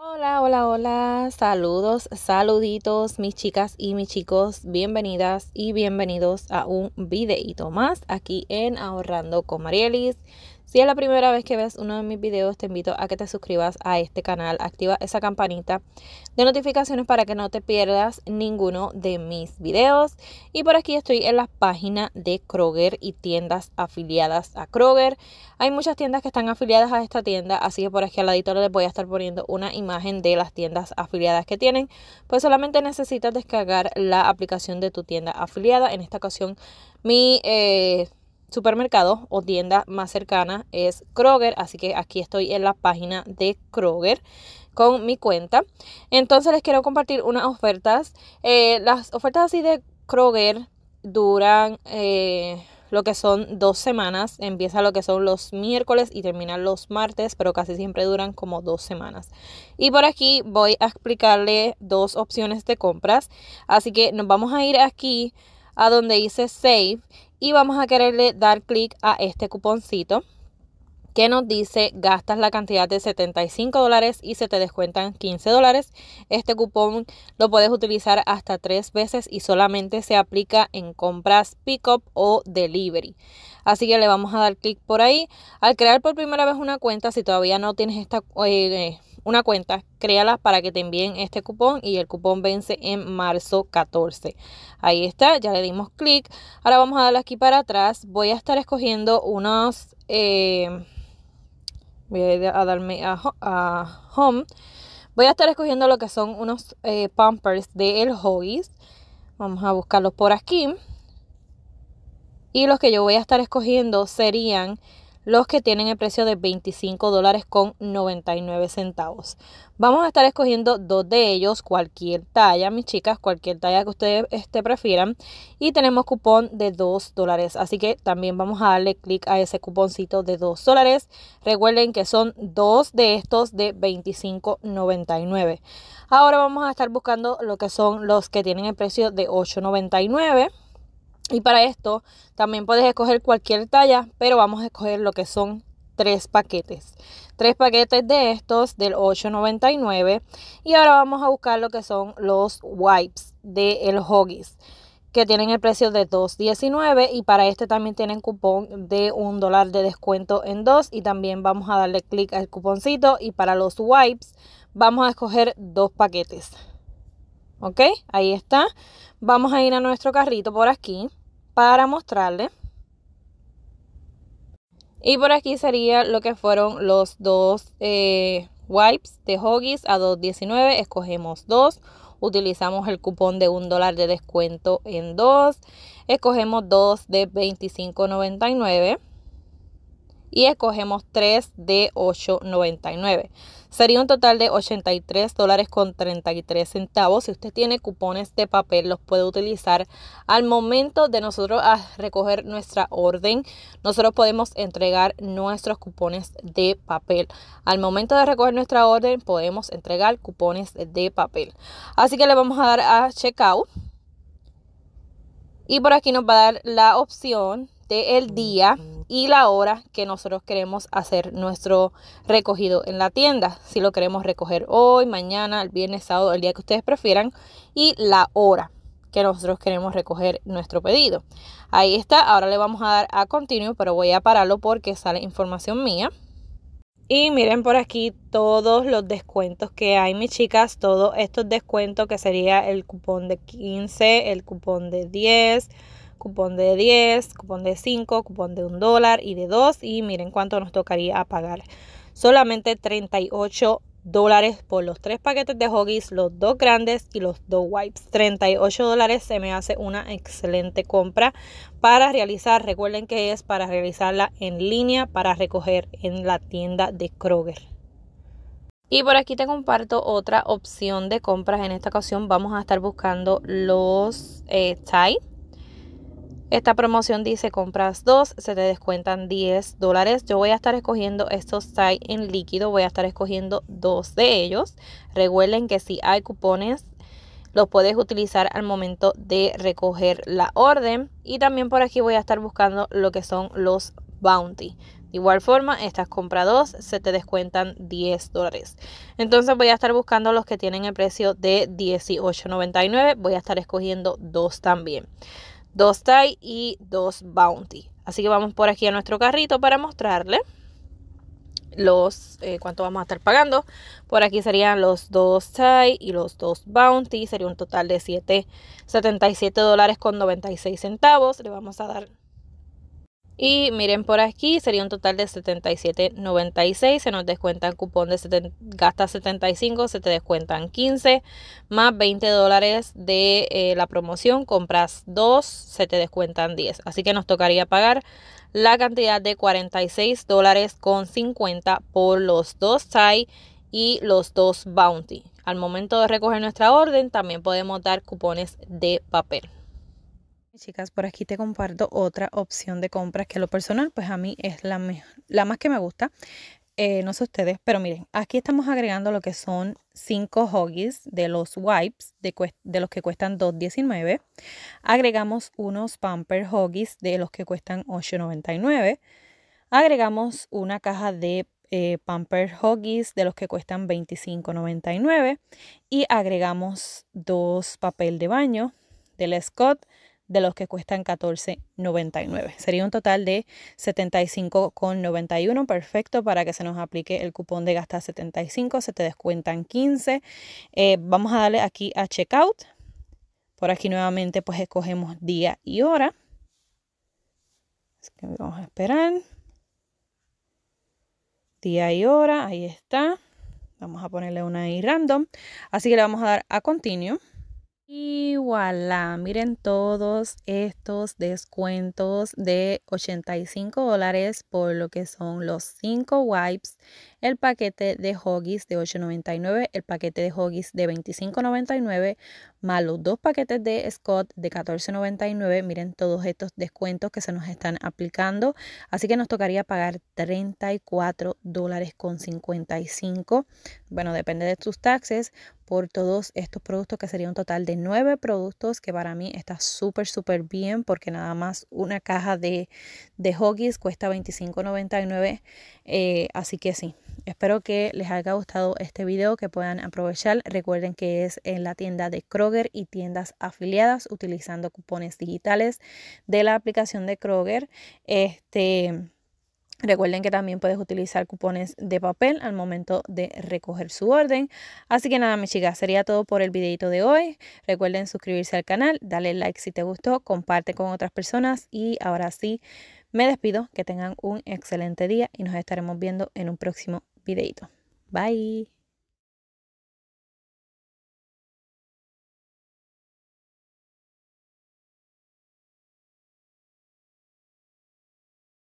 Hola, hola, hola, saludos, saluditos mis chicas y mis chicos, bienvenidas y bienvenidos a un videito más aquí en Ahorrando con Marielis. Si es la primera vez que ves uno de mis videos, te invito a que te suscribas a este canal, activa esa campanita de notificaciones para que no te pierdas ninguno de mis videos. Y por aquí estoy en la página de Kroger y tiendas afiliadas a Kroger. Hay muchas tiendas que están afiliadas a esta tienda, así que por aquí al ladito les voy a estar poniendo una imagen de las tiendas afiliadas que tienen. Pues solamente necesitas descargar la aplicación de tu tienda afiliada. En esta ocasión mi... Eh, supermercado o tienda más cercana es Kroger, así que aquí estoy en la página de Kroger con mi cuenta. Entonces les quiero compartir unas ofertas. Eh, las ofertas así de Kroger duran eh, lo que son dos semanas. Empieza lo que son los miércoles y termina los martes, pero casi siempre duran como dos semanas. Y por aquí voy a explicarle dos opciones de compras. Así que nos vamos a ir aquí a donde dice save y vamos a quererle dar clic a este cuponcito que nos dice gastas la cantidad de 75 dólares y se te descuentan 15 dólares. Este cupón lo puedes utilizar hasta tres veces y solamente se aplica en compras pickup o delivery. Así que le vamos a dar clic por ahí. Al crear por primera vez una cuenta, si todavía no tienes esta... Eh, una cuenta, créala para que te envíen este cupón y el cupón vence en marzo 14. Ahí está, ya le dimos clic. Ahora vamos a darle aquí para atrás. Voy a estar escogiendo unos... Eh, voy a, darme a, home. Voy a estar escogiendo lo que son unos eh, pampers de El Vamos a buscarlos por aquí. Y los que yo voy a estar escogiendo serían los que tienen el precio de 25 dólares con 99 centavos. Vamos a estar escogiendo dos de ellos, cualquier talla, mis chicas, cualquier talla que ustedes este, prefieran. Y tenemos cupón de 2 dólares, así que también vamos a darle clic a ese cuponcito de 2 dólares. Recuerden que son dos de estos de 25.99. Ahora vamos a estar buscando lo que son los que tienen el precio de 8.99. Y para esto también puedes escoger cualquier talla, pero vamos a escoger lo que son tres paquetes. Tres paquetes de estos del 8.99 y ahora vamos a buscar lo que son los wipes de el Hoggies que tienen el precio de 2.19 y para este también tienen cupón de un dólar de descuento en dos y también vamos a darle clic al cuponcito y para los wipes vamos a escoger dos paquetes. ¿Ok? Ahí está. Vamos a ir a nuestro carrito por aquí para mostrarle. Y por aquí sería lo que fueron los dos eh, wipes de Hoggies a 2.19. Escogemos dos. Utilizamos el cupón de un dólar de descuento en dos. Escogemos dos de 25.99 y escogemos 3 de 8.99. Sería un total de 83 dólares con 33 centavos. Si usted tiene cupones de papel, los puede utilizar al momento de nosotros a recoger nuestra orden. Nosotros podemos entregar nuestros cupones de papel. Al momento de recoger nuestra orden, podemos entregar cupones de papel. Así que le vamos a dar a checkout. Y por aquí nos va a dar la opción del el día y la hora que nosotros queremos hacer nuestro recogido en la tienda. Si lo queremos recoger hoy, mañana, el viernes, sábado, el día que ustedes prefieran y la hora que nosotros queremos recoger nuestro pedido. Ahí está, ahora le vamos a dar a continuo, pero voy a pararlo porque sale información mía. Y miren por aquí todos los descuentos que hay, mis chicas, todos estos descuentos que sería el cupón de 15, el cupón de 10, cupón de 10, cupón de 5, cupón de 1 dólar y de 2 y miren cuánto nos tocaría pagar. Solamente 38 dólares por los tres paquetes de Hoggies, los dos grandes y los dos wipes. 38 dólares se me hace una excelente compra para realizar. Recuerden que es para realizarla en línea para recoger en la tienda de Kroger. Y por aquí te comparto otra opción de compras. En esta ocasión vamos a estar buscando los eh, esta promoción dice compras dos, se te descuentan 10 dólares. Yo voy a estar escogiendo estos sites en líquido, voy a estar escogiendo dos de ellos. Recuerden que si hay cupones, los puedes utilizar al momento de recoger la orden. Y también por aquí voy a estar buscando lo que son los bounty. De igual forma, estas compras dos, se te descuentan 10 dólares. Entonces voy a estar buscando los que tienen el precio de $18.99. Voy a estar escogiendo dos también dos tie y dos bounty. Así que vamos por aquí a nuestro carrito para mostrarle los eh, cuánto vamos a estar pagando. Por aquí serían los dos tie y los dos bounty. Sería un total de 777 dólares con 96 centavos. Le vamos a dar y miren por aquí, sería un total de $77.96. Se nos descuenta el cupón de 70, gasta 75, se te descuentan 15, más 20 dólares de eh, la promoción. Compras 2, se te descuentan 10. Así que nos tocaría pagar la cantidad de 46 dólares con 50 por los dos tie y los dos bounty. Al momento de recoger nuestra orden, también podemos dar cupones de papel. Chicas, por aquí te comparto otra opción de compras que a lo personal, pues a mí es la, la más que me gusta. Eh, no sé ustedes, pero miren, aquí estamos agregando lo que son 5 hoggies de los wipes, de, los que cuestan $2.19. Agregamos unos pamper hoggies de los que cuestan $8.99. Agregamos una caja de eh, pamper hoggies de los que cuestan $25.99. Y agregamos dos papel de baño de Scott de los que cuestan $14.99. Sería un total de $75.91, perfecto para que se nos aplique el cupón de gasta 75, se te descuentan 15. Eh, vamos a darle aquí a checkout. Por aquí nuevamente pues escogemos día y hora. que vamos a esperar. Día y hora, ahí está. Vamos a ponerle una ahí random. Así que le vamos a dar a continue. Y voilà, miren todos estos descuentos de 85 dólares por lo que son los 5 wipes, el paquete de hoggies de 8.99, el paquete de hoggies de 25.99 más los dos paquetes de Scott de $14.99. Miren todos estos descuentos que se nos están aplicando. Así que nos tocaría pagar $34.55 dólares con Bueno, depende de tus taxes por todos estos productos, que sería un total de nueve productos, que para mí está súper, súper bien, porque nada más una caja de, de cuesta $25.99. Eh, así que sí, Espero que les haya gustado este video, que puedan aprovechar. Recuerden que es en la tienda de Kroger y tiendas afiliadas utilizando cupones digitales de la aplicación de Kroger. Este, Recuerden que también puedes utilizar cupones de papel al momento de recoger su orden. Así que nada, mis chicas, sería todo por el videito de hoy. Recuerden suscribirse al canal, darle like si te gustó, comparte con otras personas y ahora sí, me despido. Que tengan un excelente día y nos estaremos viendo en un próximo videito. Bye.